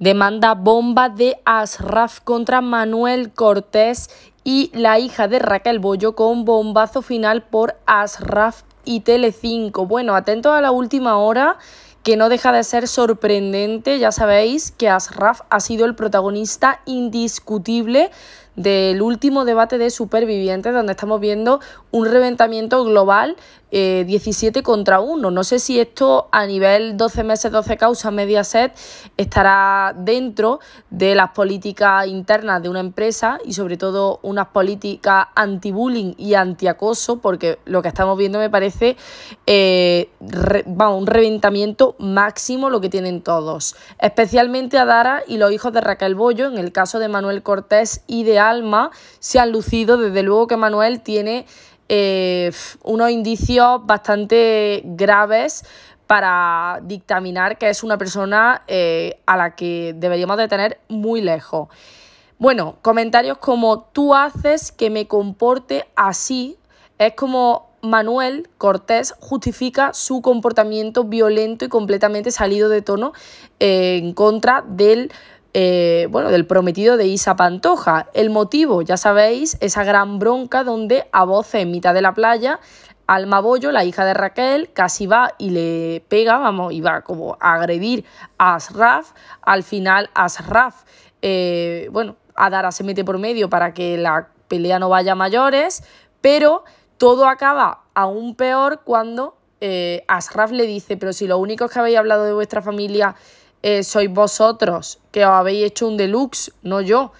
Demanda bomba de Asraf contra Manuel Cortés y la hija de Raquel Bollo con bombazo final por Asraf y Telecinco. Bueno, atento a la última hora que no deja de ser sorprendente, ya sabéis que Asraf ha sido el protagonista indiscutible del último debate de supervivientes, donde estamos viendo un reventamiento global 17 eh, contra 1. No sé si esto a nivel 12 meses, 12 causas, media set, estará dentro de las políticas internas de una empresa y sobre todo unas políticas anti-bullying y anti-acoso, porque lo que estamos viendo me parece eh, un reventamiento máximo lo que tienen todos, especialmente a Dara y los hijos de Raquel Bollo, en el caso de Manuel Cortés y de alma se han lucido. Desde luego que Manuel tiene eh, unos indicios bastante graves para dictaminar que es una persona eh, a la que deberíamos de tener muy lejos. Bueno, comentarios como tú haces que me comporte así es como Manuel Cortés justifica su comportamiento violento y completamente salido de tono eh, en contra del eh, bueno, del prometido de Isa Pantoja. El motivo, ya sabéis, esa gran bronca donde a voces en mitad de la playa, Alma Bollo, la hija de Raquel, casi va y le pega, vamos, y va como a agredir a Asraf. Al final, Asraf, eh, bueno, Adara se mete por medio para que la pelea no vaya a mayores, pero todo acaba aún peor cuando eh, Asraf le dice, pero si lo único es que habéis hablado de vuestra familia eh, sois vosotros que os habéis hecho un deluxe, no yo.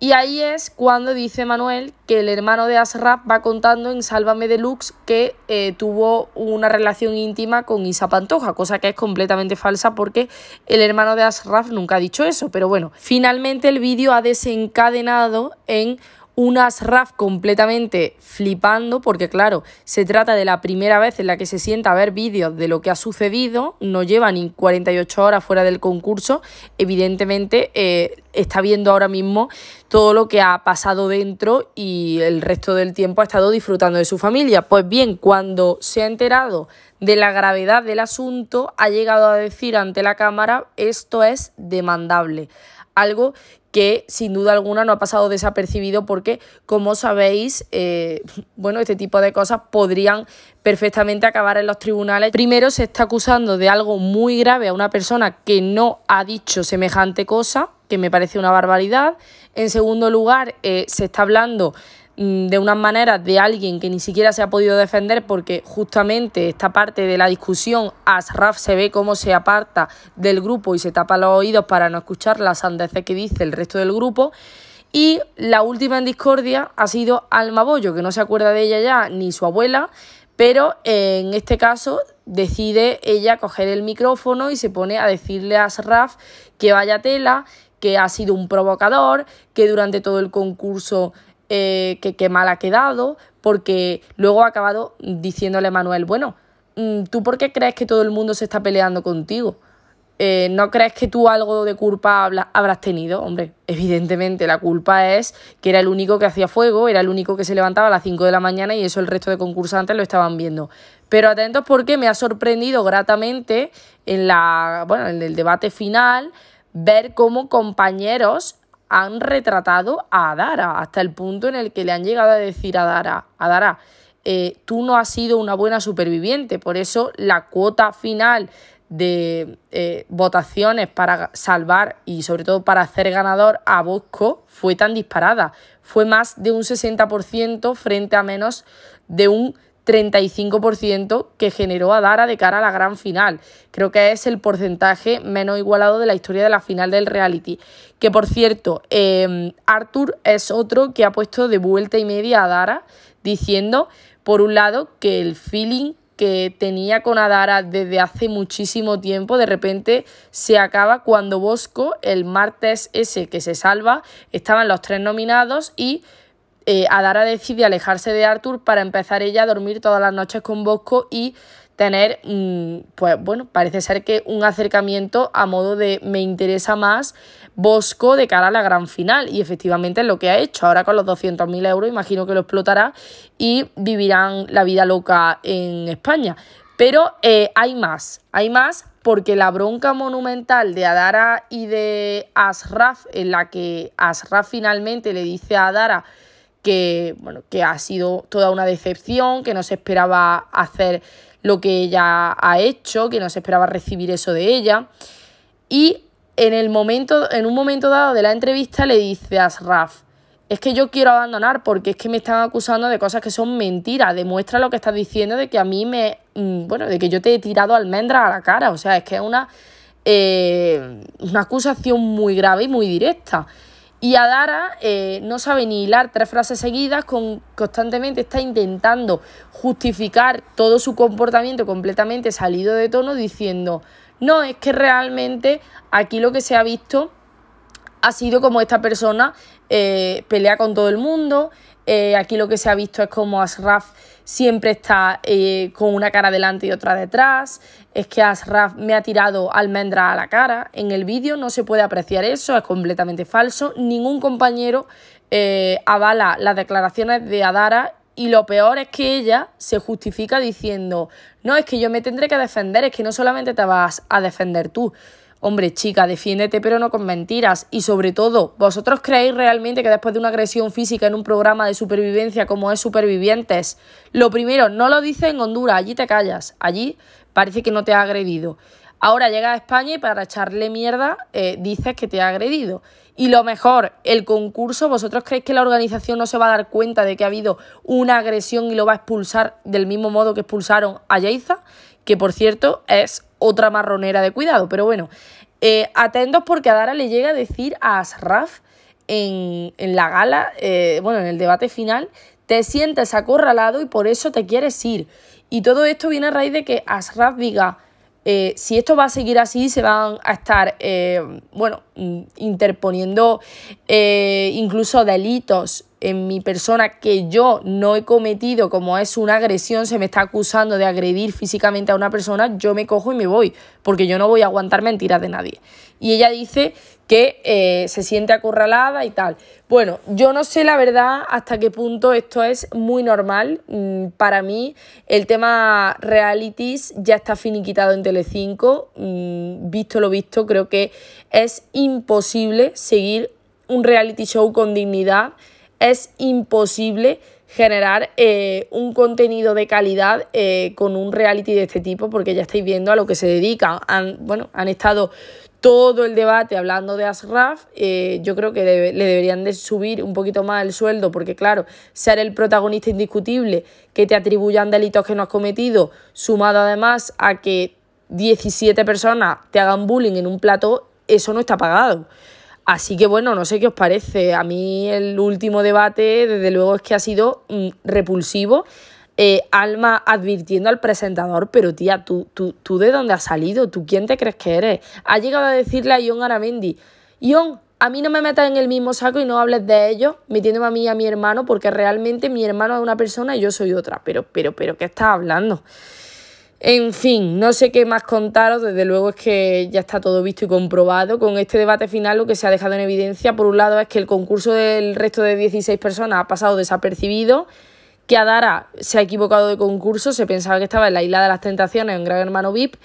Y ahí es cuando dice Manuel que el hermano de Ashraf va contando en Sálvame Deluxe que eh, tuvo una relación íntima con Isa Pantoja, cosa que es completamente falsa porque el hermano de Ashraf nunca ha dicho eso. Pero bueno, finalmente el vídeo ha desencadenado en unas RAF completamente flipando, porque claro, se trata de la primera vez en la que se sienta a ver vídeos de lo que ha sucedido, no lleva ni 48 horas fuera del concurso, evidentemente eh, está viendo ahora mismo todo lo que ha pasado dentro y el resto del tiempo ha estado disfrutando de su familia. Pues bien, cuando se ha enterado de la gravedad del asunto, ha llegado a decir ante la Cámara, esto es demandable algo que sin duda alguna no ha pasado desapercibido porque, como sabéis, eh, bueno, este tipo de cosas podrían perfectamente acabar en los tribunales. Primero se está acusando de algo muy grave a una persona que no ha dicho semejante cosa, que me parece una barbaridad. En segundo lugar, eh, se está hablando Mm, de unas maneras de alguien que ni siquiera se ha podido defender porque justamente esta parte de la discusión, Asraf se ve cómo se aparta del grupo y se tapa los oídos para no escuchar las sandeces que dice el resto del grupo. Y la última en discordia ha sido Alma Bollo, que no se acuerda de ella ya ni su abuela, pero en este caso decide ella coger el micrófono y se pone a decirle a Asraf que vaya tela, que ha sido un provocador, que durante todo el concurso eh, que, mal ha quedado, porque luego ha acabado diciéndole a Manuel, bueno, mm, ¿tú por qué crees que todo el mundo se está peleando contigo? Eh, ¿No crees que tú algo de culpa habrás tenido? Hombre, evidentemente la culpa es que era el único que hacía fuego, era el único que se levantaba a las 5 de la mañana y eso el resto de concursantes lo estaban viendo. Pero atentos porque me ha sorprendido gratamente en, la, en el debate final ver cómo compañeros han retratado a Adara hasta el punto en el que le han llegado a decir a Adara, Adara, eh, tú no has sido una buena superviviente, por eso la cuota final de eh, votaciones para salvar y sobre todo para hacer ganador a Bosco fue tan disparada. Fue más de un 60% frente a menos de un 35% que generó a Dara de cara a la gran final. Creo que es el porcentaje menos igualado de la historia de la final del reality. Que por cierto, em, Arthur es otro que ha puesto de vuelta y media a Dara diciendo, por un lado, que el feeling que tenía con Adara desde hace muchísimo tiempo, de repente se acaba cuando Bosco, el martes ese que se salva, estaban los tres nominados y eh, Adara decide alejarse de Arthur para empezar ella a dormir todas las noches con Bosco y tener, mm, pues bueno, parece ser que un acercamiento a modo de me interesa más Bosco de cara a la gran final. Y efectivamente es lo que ha hecho. Ahora con los 200.000 euros imagino que lo explotará y vivirán la vida loca en España. Pero eh, hay más, hay más porque la bronca monumental de Adara y de Asraf, en la que Asraf finalmente le dice a Adara que, bueno, que ha sido toda una decepción, que no se esperaba hacer lo que ella ha hecho, que no se esperaba recibir eso de ella. Y en, el momento, en un momento dado de la entrevista le dice a Asraf, es que yo quiero abandonar porque es que me están acusando de cosas que son mentiras, demuestra lo que estás diciendo de que a mí me, mm, bueno, de que yo te he tirado almendras a la cara, o sea, es que es una, eh, una acusación muy grave y muy directa. Y Adara eh, no sabe ni hilar tres frases seguidas, con, constantemente está intentando justificar todo su comportamiento completamente salido de tono diciendo, no, es que realmente aquí lo que se ha visto ha sido como esta persona eh, pelea con todo el mundo, eh, aquí lo que se ha visto es como Asraf siempre está eh, con una cara delante y otra detrás. Es que Asraf me ha tirado almendra a la cara. En el vídeo no se puede apreciar eso, es completamente falso. Ningún compañero eh, avala las declaraciones de Adara y lo peor es que ella se justifica diciendo, no, es que yo me tendré que defender, es que no solamente te vas a defender tú. Hombre, chica, defiéndete, pero no con mentiras. Y sobre todo, ¿vosotros creéis realmente que después de una agresión física en un programa de supervivencia como es Supervivientes, lo primero, no lo dice en Honduras, allí te callas, allí parece que no te ha agredido. Ahora llega a España y para echarle mierda eh, dices que te ha agredido. Y lo mejor, el concurso, ¿vosotros creéis que la organización no se va a dar cuenta de que ha habido una agresión y lo va a expulsar del mismo modo que expulsaron a Yeiza? Que por cierto es otra marronera de cuidado. Pero bueno, eh, atentos porque a Dara le llega a decir a Asraf en, la gala, eh, bueno, en el debate final, te sientes acorralado y por eso te quieres ir. Y todo esto viene a raíz de que Asraf diga, eh, si esto va a seguir así, se van a estar, bueno, Mm, interponiendo eh, incluso delitos en mi persona que yo no he cometido, como es una agresión, se me está acusando de agredir físicamente a una persona, yo me cojo y me voy, porque yo no voy a aguantar mentiras de nadie. Y ella dice que eh, se siente acorralada y tal. Bueno, yo no sé la verdad hasta qué punto esto es muy normal. Mm, para mí el tema realities ya está finiquitado en Telecinco. Mm, visto lo visto, creo que es imposible seguir un reality show con dignidad, es imposible generar eh, un contenido de calidad eh, con un reality de este tipo, porque ya estáis viendo a lo que se dedica. Han, bueno, han estado todo el debate hablando de Ashraf, eh, yo creo que le, deberían de subir un poquito más el sueldo, porque claro, ser el protagonista indiscutible, que te atribuyan delitos que no has cometido, sumado además a que 17 personas te hagan bullying en un plato eso no está pagado. Así que bueno, no sé qué os parece. A mí el último debate, desde luego, es que ha sido mm, repulsivo. Eh, Alma advirtiendo al presentador, pero tía, ¿tú, tú, ¿tú de dónde has salido? ¿Tú quién te crees que eres? Ha llegado a decirle a Ion Aramendi, Ion, a mí no me metas en el mismo saco y no hables de ellos, metiéndome a mí y a mi hermano, porque realmente mi hermano es una persona y yo soy otra. Pero, pero, pero, ¿qué estás hablando? En fin, no sé qué más contaros, desde luego es que ya está todo visto y comprobado. Con este debate final lo que se ha dejado en evidencia, por un lado, es que el concurso del resto de 16 personas ha pasado desapercibido, que Adara se ha equivocado de concurso, se pensaba que estaba en la Isla de las Tentaciones, en Gran Hermano VIP,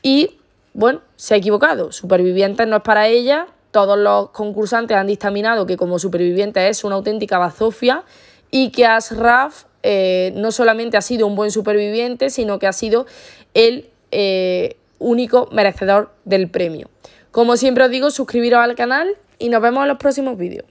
y bueno, se ha equivocado. Supervivientes no es para ella, todos los concursantes han dictaminado que como superviviente es una auténtica bazofia y que Asraf eh, no solamente ha sido un buen superviviente, sino que ha sido el eh, único merecedor del premio. Como siempre os digo, suscribiros al canal y nos vemos en los próximos vídeos.